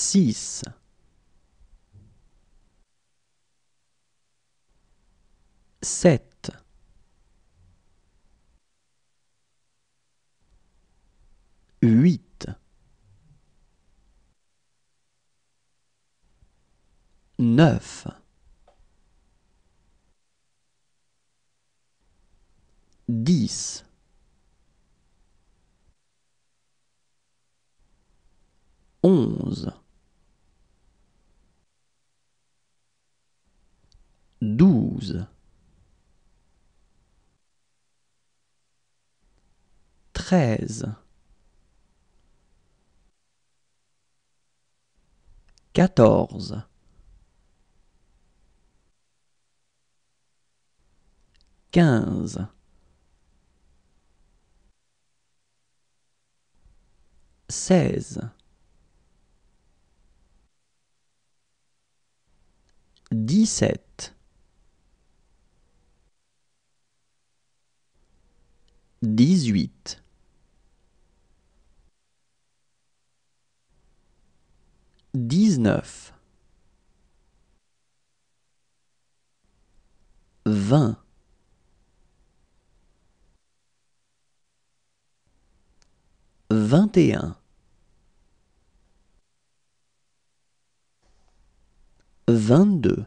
6 7 8 9 10 11 13 14 15 16 17 18 19 20 21 22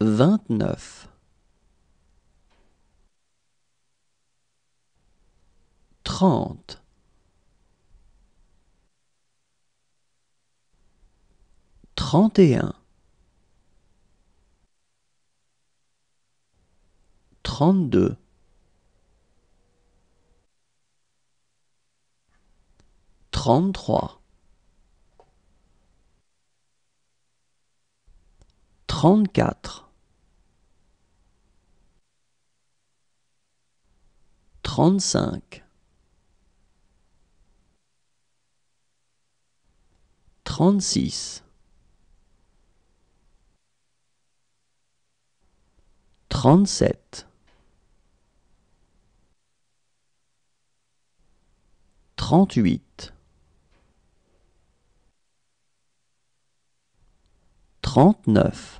29 30 31 32 33 34 35 36 37 38 39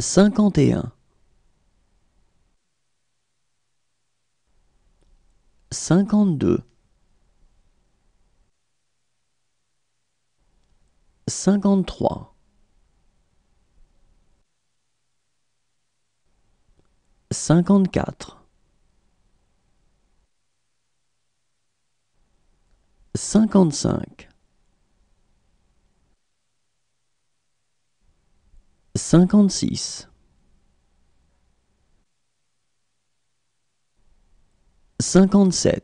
51 52 53 54 55 56 57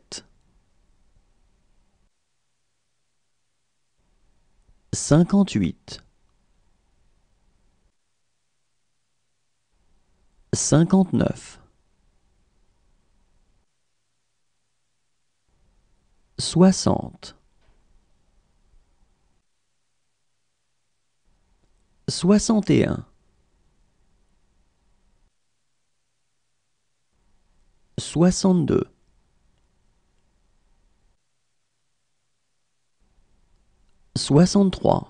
58 59 60 61 62 63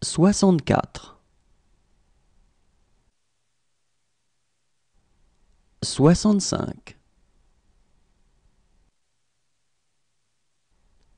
64 65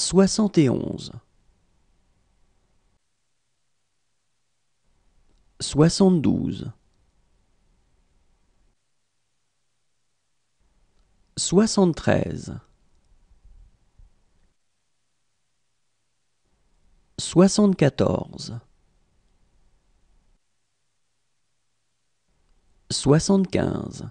71 72 73 74 75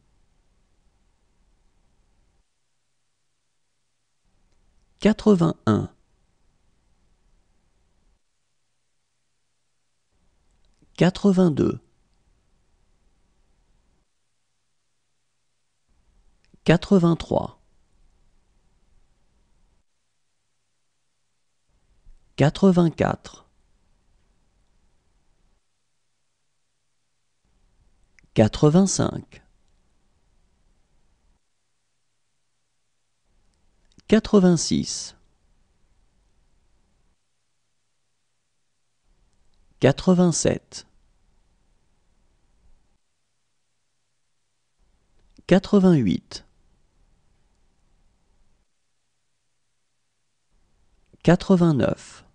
81 82 83 84 85 Quatre-vingt-six. Quatre-vingt-sept. Quatre-vingt-huit. Quatre-vingt-neuf.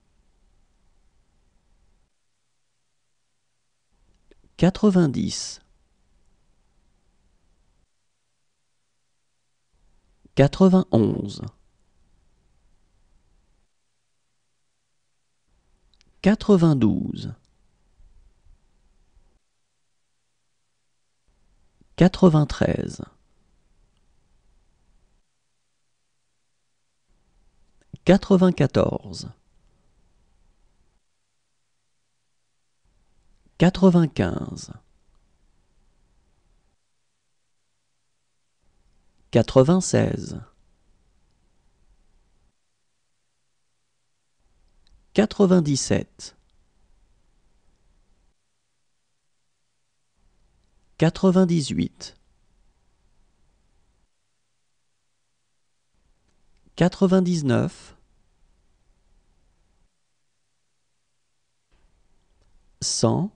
Quatre-vingt-dix. Quatre-vingt-onze. 92 93 94 95 96 Quatre-vingt-dix-sept. Quatre-vingt-dix-huit. Quatre-vingt-dix-neuf. Cent.